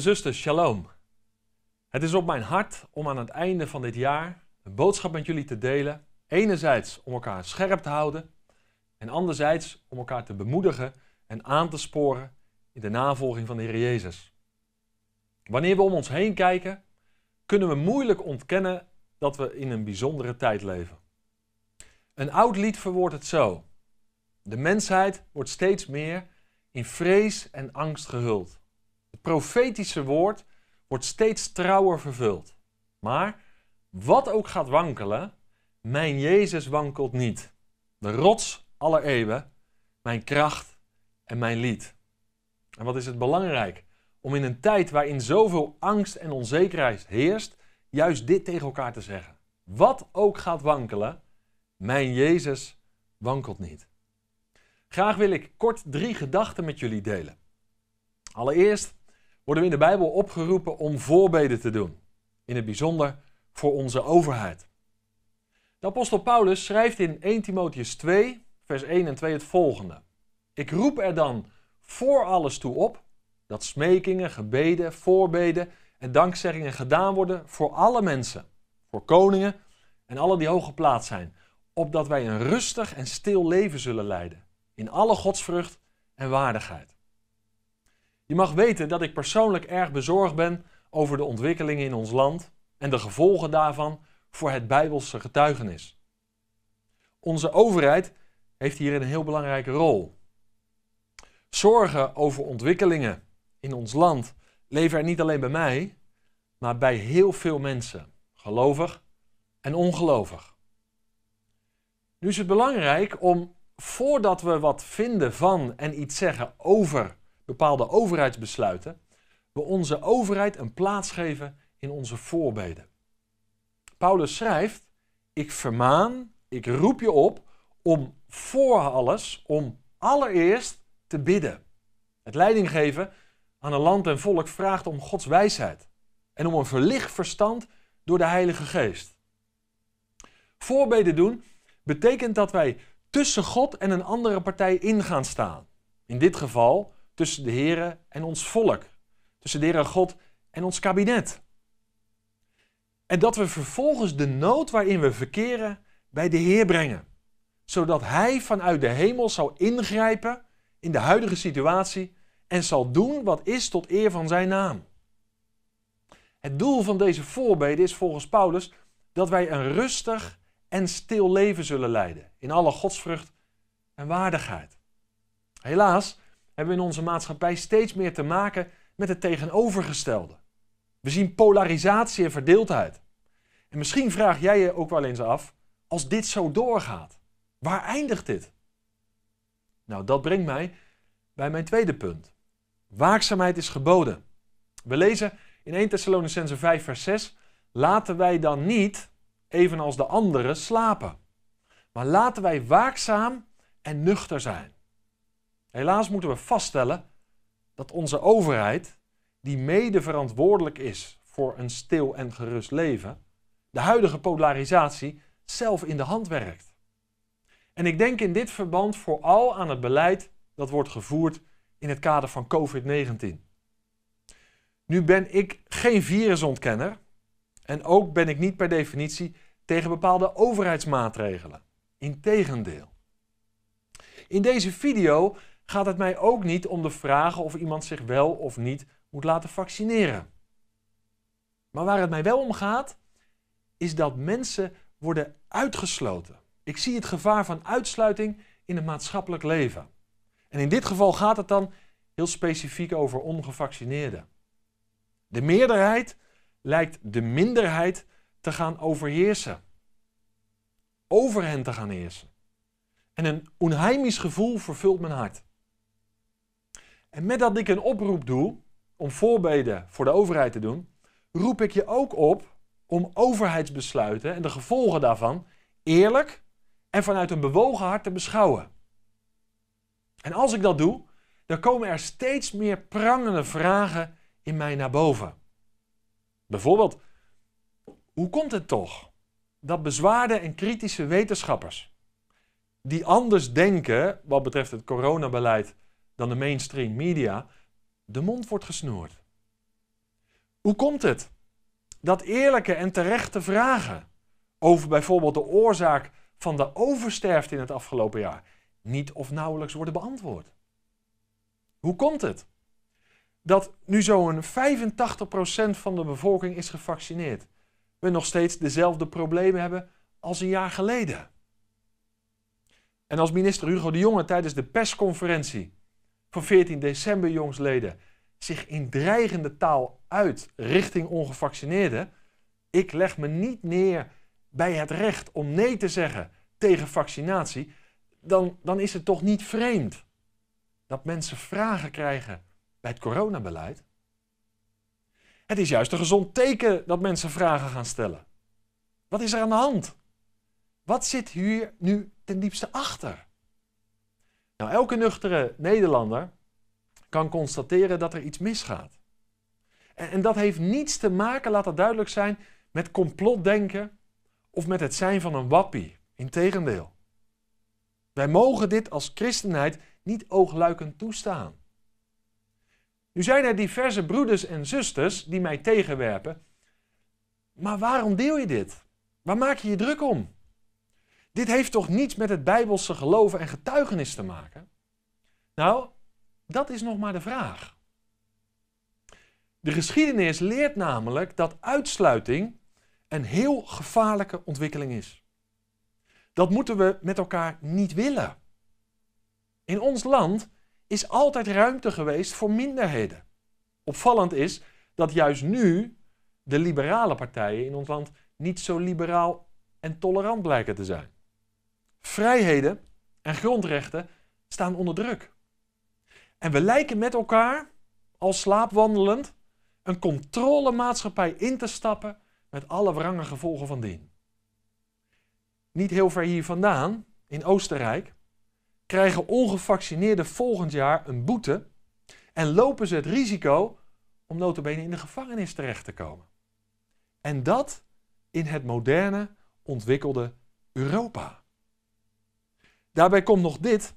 en zusters, shalom. Het is op mijn hart om aan het einde van dit jaar een boodschap met jullie te delen. Enerzijds om elkaar scherp te houden en anderzijds om elkaar te bemoedigen en aan te sporen in de navolging van de Heer Jezus. Wanneer we om ons heen kijken, kunnen we moeilijk ontkennen dat we in een bijzondere tijd leven. Een oud lied verwoordt het zo: De mensheid wordt steeds meer in vrees en angst gehuld. Het profetische woord wordt steeds trouwer vervuld. Maar wat ook gaat wankelen, mijn Jezus wankelt niet. De rots aller eeuwen, mijn kracht en mijn lied. En wat is het belangrijk? Om in een tijd waarin zoveel angst en onzekerheid heerst, juist dit tegen elkaar te zeggen. Wat ook gaat wankelen, mijn Jezus wankelt niet. Graag wil ik kort drie gedachten met jullie delen. Allereerst, worden we in de Bijbel opgeroepen om voorbeden te doen. In het bijzonder voor onze overheid. De apostel Paulus schrijft in 1 Timotheus 2, vers 1 en 2 het volgende. Ik roep er dan voor alles toe op dat smekingen, gebeden, voorbeden en dankzeggingen gedaan worden voor alle mensen, voor koningen en alle die hooggeplaatst zijn, opdat wij een rustig en stil leven zullen leiden, in alle godsvrucht en waardigheid. Je mag weten dat ik persoonlijk erg bezorgd ben over de ontwikkelingen in ons land en de gevolgen daarvan voor het Bijbelse getuigenis. Onze overheid heeft hier een heel belangrijke rol. Zorgen over ontwikkelingen in ons land leven er niet alleen bij mij, maar bij heel veel mensen, gelovig en ongelovig. Nu is het belangrijk om voordat we wat vinden van en iets zeggen over bepaalde overheidsbesluiten, we onze overheid een plaats geven in onze voorbeden. Paulus schrijft: Ik vermaan, ik roep je op om voor alles, om allereerst te bidden. Het leidinggeven aan een land en volk vraagt om Gods wijsheid en om een verlicht verstand door de Heilige Geest. Voorbeden doen betekent dat wij tussen God en een andere partij in gaan staan. In dit geval tussen de Heere en ons volk, tussen de Heere God en ons kabinet. En dat we vervolgens de nood waarin we verkeren bij de Heer brengen, zodat Hij vanuit de hemel zal ingrijpen in de huidige situatie en zal doen wat is tot eer van Zijn naam. Het doel van deze voorbeden is volgens Paulus dat wij een rustig en stil leven zullen leiden in alle godsvrucht en waardigheid. Helaas hebben we in onze maatschappij steeds meer te maken met het tegenovergestelde. We zien polarisatie en verdeeldheid. En misschien vraag jij je ook wel eens af: als dit zo doorgaat, waar eindigt dit? Nou, dat brengt mij bij mijn tweede punt. Waakzaamheid is geboden. We lezen in 1 Thessalonicense 5, vers 6: Laten wij dan niet, evenals de anderen, slapen, maar laten wij waakzaam en nuchter zijn. Helaas moeten we vaststellen dat onze overheid, die mede verantwoordelijk is voor een stil en gerust leven, de huidige polarisatie zelf in de hand werkt. En ik denk in dit verband vooral aan het beleid dat wordt gevoerd in het kader van COVID-19. Nu ben ik geen virusontkenner en ook ben ik niet per definitie tegen bepaalde overheidsmaatregelen. Integendeel. In deze video gaat het mij ook niet om de vraag of iemand zich wel of niet moet laten vaccineren. Maar waar het mij wel om gaat, is dat mensen worden uitgesloten. Ik zie het gevaar van uitsluiting in het maatschappelijk leven. En in dit geval gaat het dan heel specifiek over ongevaccineerden. De meerderheid lijkt de minderheid te gaan overheersen. Over hen te gaan heersen. En een onheimisch gevoel vervult mijn hart. En met dat ik een oproep doe om voorbeden voor de overheid te doen, roep ik je ook op om overheidsbesluiten en de gevolgen daarvan eerlijk en vanuit een bewogen hart te beschouwen. En als ik dat doe, dan komen er steeds meer prangende vragen in mij naar boven. Bijvoorbeeld, hoe komt het toch dat bezwaarde en kritische wetenschappers, die anders denken wat betreft het coronabeleid dan de mainstream media de mond wordt gesnoerd. Hoe komt het dat eerlijke en terechte vragen over bijvoorbeeld de oorzaak van de oversterfte in het afgelopen jaar niet of nauwelijks worden beantwoord? Hoe komt het dat nu zo'n 85% van de bevolking is gevaccineerd, we nog steeds dezelfde problemen hebben als een jaar geleden? En als minister Hugo de Jonge tijdens de persconferentie van 14 december, jongsleden, zich in dreigende taal uit richting ongevaccineerden. Ik leg me niet neer bij het recht om nee te zeggen tegen vaccinatie. Dan, dan is het toch niet vreemd dat mensen vragen krijgen bij het coronabeleid. Het is juist een gezond teken dat mensen vragen gaan stellen. Wat is er aan de hand? Wat zit hier nu ten diepste achter? Nou, elke nuchtere Nederlander kan constateren dat er iets misgaat. En, en dat heeft niets te maken, laat dat duidelijk zijn, met complotdenken of met het zijn van een wappie. Integendeel. Wij mogen dit als christenheid niet oogluikend toestaan. Nu zijn er diverse broeders en zusters die mij tegenwerpen. Maar waarom deel je dit? Waar maak je je druk om? Dit heeft toch niets met het bijbelse geloven en getuigenis te maken? Nou, dat is nog maar de vraag. De geschiedenis leert namelijk dat uitsluiting een heel gevaarlijke ontwikkeling is. Dat moeten we met elkaar niet willen. In ons land is altijd ruimte geweest voor minderheden. Opvallend is dat juist nu de liberale partijen in ons land niet zo liberaal en tolerant blijken te zijn vrijheden en grondrechten staan onder druk. En we lijken met elkaar, als slaapwandelend, een controlemaatschappij in te stappen met alle wrange gevolgen van dien. Niet heel ver hier vandaan, in Oostenrijk, krijgen ongevaccineerden volgend jaar een boete en lopen ze het risico om notabene in de gevangenis terecht te komen. En dat in het moderne, ontwikkelde Europa. Daarbij komt nog dit: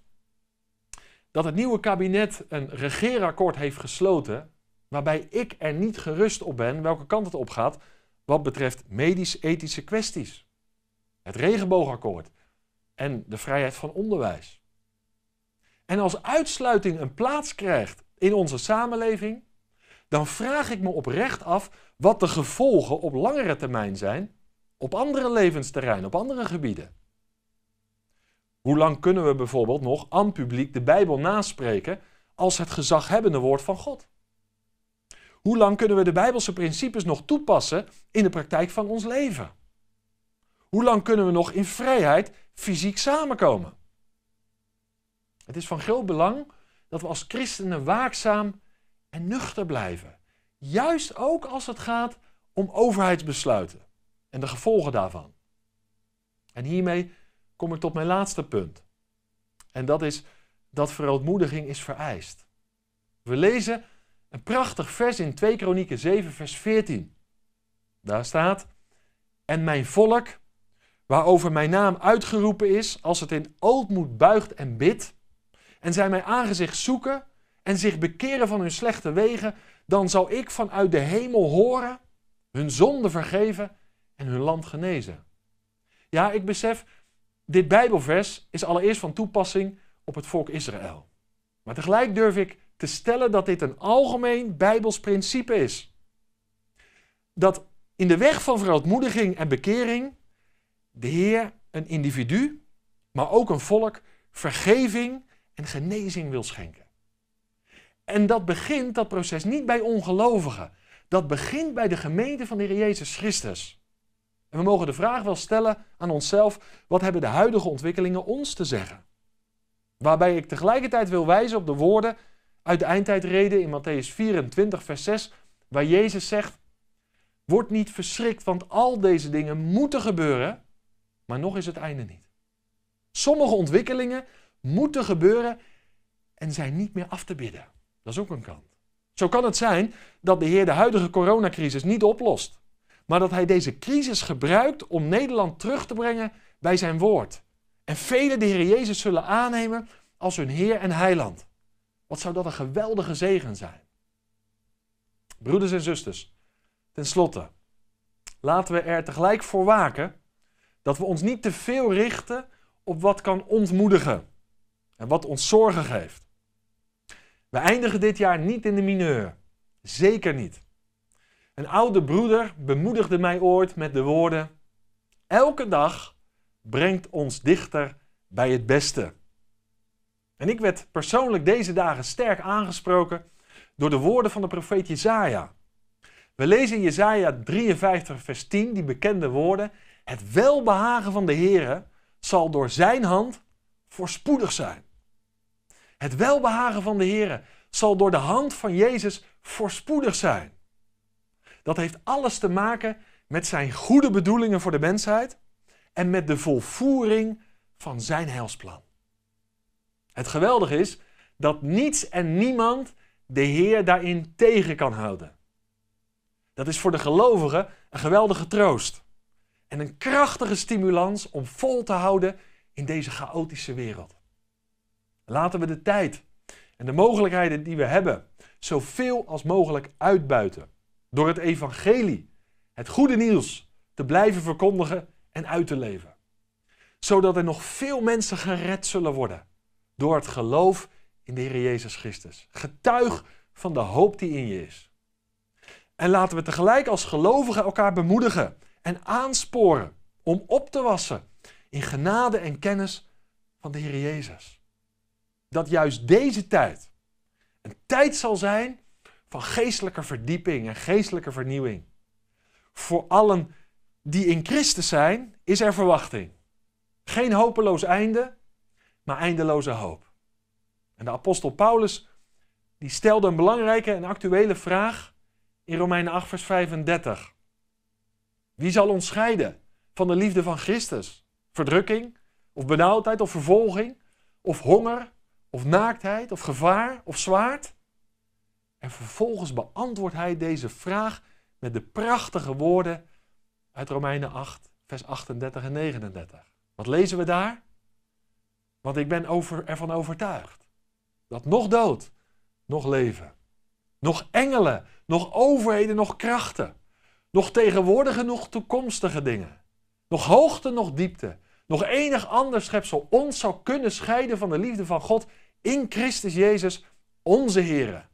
dat het nieuwe kabinet een regeerakkoord heeft gesloten, waarbij ik er niet gerust op ben welke kant het op gaat wat betreft medisch-ethische kwesties. Het regenboogakkoord en de vrijheid van onderwijs. En als uitsluiting een plaats krijgt in onze samenleving, dan vraag ik me oprecht af wat de gevolgen op langere termijn zijn op andere levensterreinen, op andere gebieden. Hoe lang kunnen we bijvoorbeeld nog aan publiek de Bijbel naspreken als het gezaghebbende woord van God? Hoe lang kunnen we de Bijbelse principes nog toepassen in de praktijk van ons leven? Hoe lang kunnen we nog in vrijheid fysiek samenkomen? Het is van groot belang dat we als christenen waakzaam en nuchter blijven. Juist ook als het gaat om overheidsbesluiten en de gevolgen daarvan. En hiermee kom ik tot mijn laatste punt. En dat is dat verootmoediging is vereist. We lezen een prachtig vers in 2 Kronieken 7, vers 14. Daar staat: En mijn volk, waarover mijn naam uitgeroepen is, als het in ootmoed buigt en bidt, en zij mijn aangezicht zoeken en zich bekeren van hun slechte wegen, dan zal ik vanuit de hemel horen, hun zonde vergeven en hun land genezen. Ja, ik besef dit Bijbelvers is allereerst van toepassing op het volk Israël. Maar tegelijk durf ik te stellen dat dit een algemeen Bijbels principe is. Dat in de weg van verontmoediging en bekering de Heer een individu, maar ook een volk, vergeving en genezing wil schenken. En dat begint, dat proces, niet bij ongelovigen. Dat begint bij de gemeente van de Heer Jezus Christus. En we mogen de vraag wel stellen aan onszelf: wat hebben de huidige ontwikkelingen ons te zeggen? Waarbij ik tegelijkertijd wil wijzen op de woorden uit de eindtijdreden in Matthäus 24, vers 6, waar Jezus zegt: Word niet verschrikt, want al deze dingen moeten gebeuren, maar nog is het einde niet. Sommige ontwikkelingen moeten gebeuren en zijn niet meer af te bidden. Dat is ook een kant. Zo kan het zijn dat de Heer de huidige coronacrisis niet oplost maar dat hij deze crisis gebruikt om Nederland terug te brengen bij zijn woord. En velen de Heer Jezus zullen aannemen als hun Heer en Heiland. Wat zou dat een geweldige zegen zijn? Broeders en zusters, ten slotte, laten we er tegelijk voor waken dat we ons niet te veel richten op wat kan ontmoedigen en wat ons zorgen geeft. We eindigen dit jaar niet in de mineur. Zeker niet. Een oude broeder bemoedigde mij ooit met de woorden: Elke dag brengt ons dichter bij het beste. En ik werd persoonlijk deze dagen sterk aangesproken door de woorden van de profeet Jezaja. We lezen in Jezaja 53, vers 10 die bekende woorden: Het welbehagen van de Heere zal door zijn hand voorspoedig zijn. Het welbehagen van de Heer zal door de hand van Jezus voorspoedig zijn. Dat heeft alles te maken met zijn goede bedoelingen voor de mensheid en met de volvoering van zijn heilsplan. Het geweldige is dat niets en niemand de Heer daarin tegen kan houden. Dat is voor de gelovigen een geweldige troost en een krachtige stimulans om vol te houden in deze chaotische wereld. Laten we de tijd en de mogelijkheden die we hebben zoveel als mogelijk uitbuiten door het evangelie, het goede nieuws, te blijven verkondigen en uit te leven. Zodat er nog veel mensen gered zullen worden door het geloof in de Heer Jezus Christus. Getuig van de hoop die in je is. En laten we tegelijk als gelovigen elkaar bemoedigen en aansporen om op te wassen in genade en kennis van de Heer Jezus. Dat juist deze tijd een tijd zal zijn van geestelijke verdieping en geestelijke vernieuwing. Voor allen die in Christus zijn, is er verwachting. Geen hopeloos einde, maar eindeloze hoop. En de apostel Paulus die stelde een belangrijke en actuele vraag in Romeinen 8, vers 35. Wie zal ons scheiden van de liefde van Christus? Verdrukking, of benauwdheid, of vervolging, of honger, of naaktheid, of gevaar, of zwaard? En vervolgens beantwoordt hij deze vraag met de prachtige woorden uit Romeinen 8, vers 38 en 39. Wat lezen we daar? Want ik ben over, ervan overtuigd dat nog dood, nog leven, nog engelen, nog overheden, nog krachten, nog tegenwoordige, nog toekomstige dingen, nog hoogte, nog diepte, nog enig ander schepsel ons zou kunnen scheiden van de liefde van God in Christus Jezus, onze Here.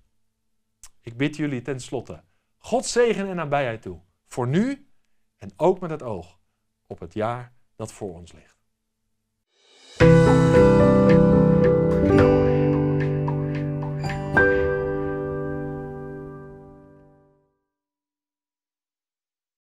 Ik bid jullie tenslotte God Gods zegen en nabijheid toe. Voor nu en ook met het oog op het jaar dat voor ons ligt.